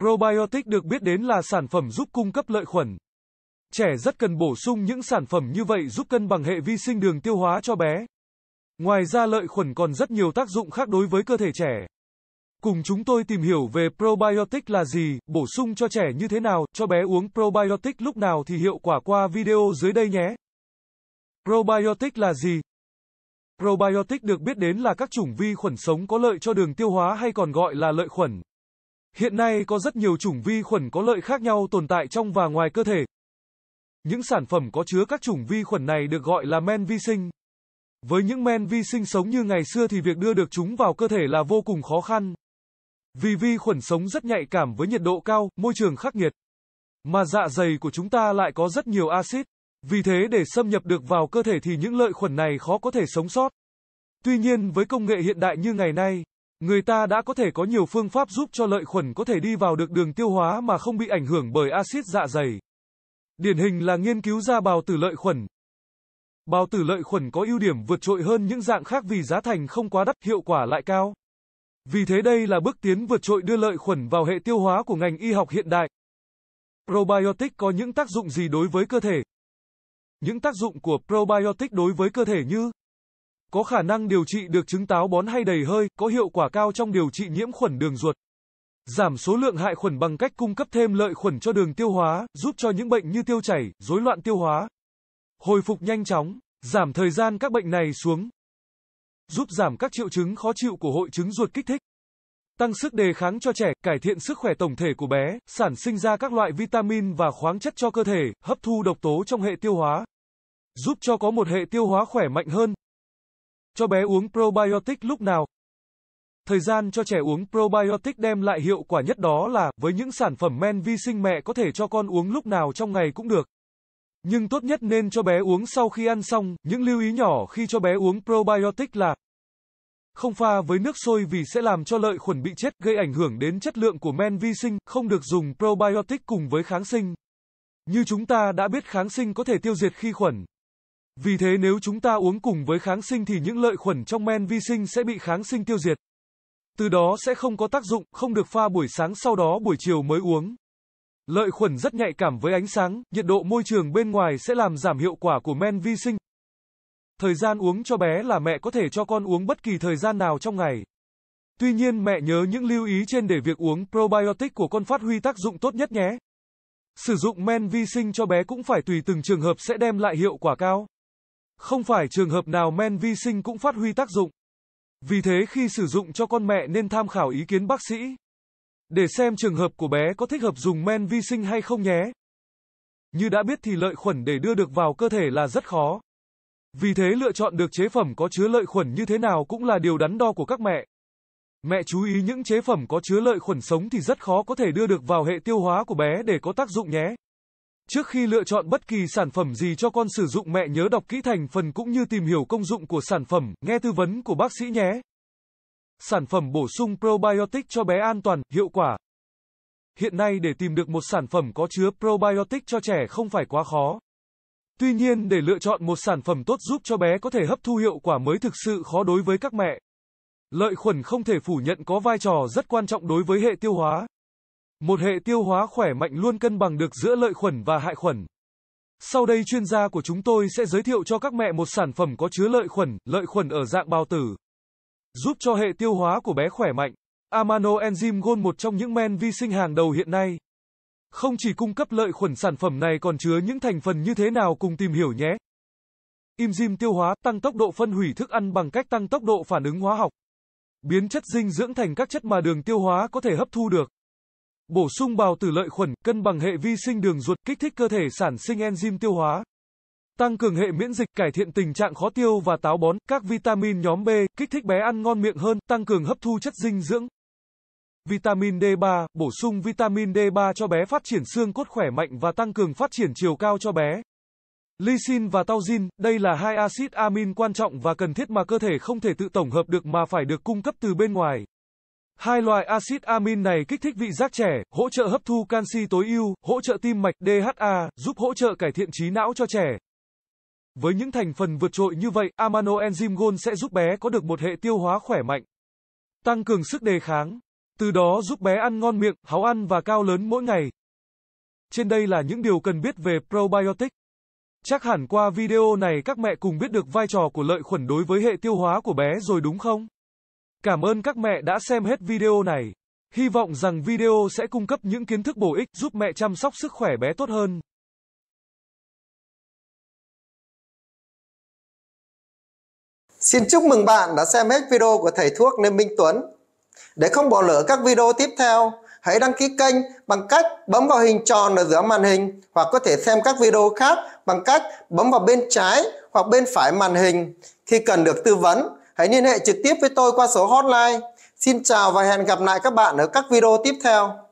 Probiotic được biết đến là sản phẩm giúp cung cấp lợi khuẩn. Trẻ rất cần bổ sung những sản phẩm như vậy giúp cân bằng hệ vi sinh đường tiêu hóa cho bé. Ngoài ra lợi khuẩn còn rất nhiều tác dụng khác đối với cơ thể trẻ. Cùng chúng tôi tìm hiểu về probiotic là gì, bổ sung cho trẻ như thế nào, cho bé uống probiotic lúc nào thì hiệu quả qua video dưới đây nhé. Probiotic là gì? Probiotic được biết đến là các chủng vi khuẩn sống có lợi cho đường tiêu hóa hay còn gọi là lợi khuẩn. Hiện nay có rất nhiều chủng vi khuẩn có lợi khác nhau tồn tại trong và ngoài cơ thể. Những sản phẩm có chứa các chủng vi khuẩn này được gọi là men vi sinh. Với những men vi sinh sống như ngày xưa thì việc đưa được chúng vào cơ thể là vô cùng khó khăn. Vì vi khuẩn sống rất nhạy cảm với nhiệt độ cao, môi trường khắc nghiệt. Mà dạ dày của chúng ta lại có rất nhiều axit. Vì thế để xâm nhập được vào cơ thể thì những lợi khuẩn này khó có thể sống sót. Tuy nhiên với công nghệ hiện đại như ngày nay, người ta đã có thể có nhiều phương pháp giúp cho lợi khuẩn có thể đi vào được đường tiêu hóa mà không bị ảnh hưởng bởi axit dạ dày. Điển hình là nghiên cứu ra bào tử lợi khuẩn. Bào tử lợi khuẩn có ưu điểm vượt trội hơn những dạng khác vì giá thành không quá đắt, hiệu quả lại cao. Vì thế đây là bước tiến vượt trội đưa lợi khuẩn vào hệ tiêu hóa của ngành y học hiện đại. Probiotic có những tác dụng gì đối với cơ thể? Những tác dụng của probiotic đối với cơ thể như có khả năng điều trị được chứng táo bón hay đầy hơi, có hiệu quả cao trong điều trị nhiễm khuẩn đường ruột. Giảm số lượng hại khuẩn bằng cách cung cấp thêm lợi khuẩn cho đường tiêu hóa, giúp cho những bệnh như tiêu chảy, rối loạn tiêu hóa. Hồi phục nhanh chóng, giảm thời gian các bệnh này xuống. Giúp giảm các triệu chứng khó chịu của hội chứng ruột kích thích. Tăng sức đề kháng cho trẻ, cải thiện sức khỏe tổng thể của bé, sản sinh ra các loại vitamin và khoáng chất cho cơ thể, hấp thu độc tố trong hệ tiêu hóa giúp cho có một hệ tiêu hóa khỏe mạnh hơn. Cho bé uống probiotic lúc nào? Thời gian cho trẻ uống probiotic đem lại hiệu quả nhất đó là với những sản phẩm men vi sinh mẹ có thể cho con uống lúc nào trong ngày cũng được. Nhưng tốt nhất nên cho bé uống sau khi ăn xong, những lưu ý nhỏ khi cho bé uống probiotic là không pha với nước sôi vì sẽ làm cho lợi khuẩn bị chết gây ảnh hưởng đến chất lượng của men vi sinh, không được dùng probiotic cùng với kháng sinh. Như chúng ta đã biết kháng sinh có thể tiêu diệt khi khuẩn, vì thế nếu chúng ta uống cùng với kháng sinh thì những lợi khuẩn trong men vi sinh sẽ bị kháng sinh tiêu diệt. Từ đó sẽ không có tác dụng, không được pha buổi sáng sau đó buổi chiều mới uống. Lợi khuẩn rất nhạy cảm với ánh sáng, nhiệt độ môi trường bên ngoài sẽ làm giảm hiệu quả của men vi sinh. Thời gian uống cho bé là mẹ có thể cho con uống bất kỳ thời gian nào trong ngày. Tuy nhiên mẹ nhớ những lưu ý trên để việc uống probiotic của con phát huy tác dụng tốt nhất nhé. Sử dụng men vi sinh cho bé cũng phải tùy từng trường hợp sẽ đem lại hiệu quả cao. Không phải trường hợp nào men vi sinh cũng phát huy tác dụng. Vì thế khi sử dụng cho con mẹ nên tham khảo ý kiến bác sĩ để xem trường hợp của bé có thích hợp dùng men vi sinh hay không nhé. Như đã biết thì lợi khuẩn để đưa được vào cơ thể là rất khó. Vì thế lựa chọn được chế phẩm có chứa lợi khuẩn như thế nào cũng là điều đắn đo của các mẹ. Mẹ chú ý những chế phẩm có chứa lợi khuẩn sống thì rất khó có thể đưa được vào hệ tiêu hóa của bé để có tác dụng nhé. Trước khi lựa chọn bất kỳ sản phẩm gì cho con sử dụng mẹ nhớ đọc kỹ thành phần cũng như tìm hiểu công dụng của sản phẩm, nghe tư vấn của bác sĩ nhé. Sản phẩm bổ sung probiotic cho bé an toàn, hiệu quả. Hiện nay để tìm được một sản phẩm có chứa probiotic cho trẻ không phải quá khó. Tuy nhiên để lựa chọn một sản phẩm tốt giúp cho bé có thể hấp thu hiệu quả mới thực sự khó đối với các mẹ. Lợi khuẩn không thể phủ nhận có vai trò rất quan trọng đối với hệ tiêu hóa. Một hệ tiêu hóa khỏe mạnh luôn cân bằng được giữa lợi khuẩn và hại khuẩn. Sau đây chuyên gia của chúng tôi sẽ giới thiệu cho các mẹ một sản phẩm có chứa lợi khuẩn, lợi khuẩn ở dạng bào tử. Giúp cho hệ tiêu hóa của bé khỏe mạnh. Amano Enzyme Gold một trong những men vi sinh hàng đầu hiện nay. Không chỉ cung cấp lợi khuẩn sản phẩm này còn chứa những thành phần như thế nào cùng tìm hiểu nhé. Enzyme tiêu hóa tăng tốc độ phân hủy thức ăn bằng cách tăng tốc độ phản ứng hóa học. Biến chất dinh dưỡng thành các chất mà đường tiêu hóa có thể hấp thu được. Bổ sung bào tử lợi khuẩn, cân bằng hệ vi sinh đường ruột, kích thích cơ thể sản sinh enzyme tiêu hóa. Tăng cường hệ miễn dịch, cải thiện tình trạng khó tiêu và táo bón, các vitamin nhóm B, kích thích bé ăn ngon miệng hơn, tăng cường hấp thu chất dinh dưỡng. Vitamin D3, bổ sung vitamin D3 cho bé phát triển xương cốt khỏe mạnh và tăng cường phát triển chiều cao cho bé. lysin và taurin, đây là hai axit amin quan trọng và cần thiết mà cơ thể không thể tự tổng hợp được mà phải được cung cấp từ bên ngoài. Hai loại axit amin này kích thích vị giác trẻ, hỗ trợ hấp thu canxi tối ưu, hỗ trợ tim mạch DHA, giúp hỗ trợ cải thiện trí não cho trẻ. Với những thành phần vượt trội như vậy, amano enzyme Gold sẽ giúp bé có được một hệ tiêu hóa khỏe mạnh, tăng cường sức đề kháng, từ đó giúp bé ăn ngon miệng, háo ăn và cao lớn mỗi ngày. Trên đây là những điều cần biết về probiotic. Chắc hẳn qua video này các mẹ cùng biết được vai trò của lợi khuẩn đối với hệ tiêu hóa của bé rồi đúng không? Cảm ơn các mẹ đã xem hết video này. Hy vọng rằng video sẽ cung cấp những kiến thức bổ ích giúp mẹ chăm sóc sức khỏe bé tốt hơn. Xin chúc mừng bạn đã xem hết video của Thầy Thuốc Lê Minh Tuấn. Để không bỏ lỡ các video tiếp theo, hãy đăng ký kênh bằng cách bấm vào hình tròn ở giữa màn hình hoặc có thể xem các video khác bằng cách bấm vào bên trái hoặc bên phải màn hình. Khi cần được tư vấn, Hãy liên hệ trực tiếp với tôi qua số hotline. Xin chào và hẹn gặp lại các bạn ở các video tiếp theo.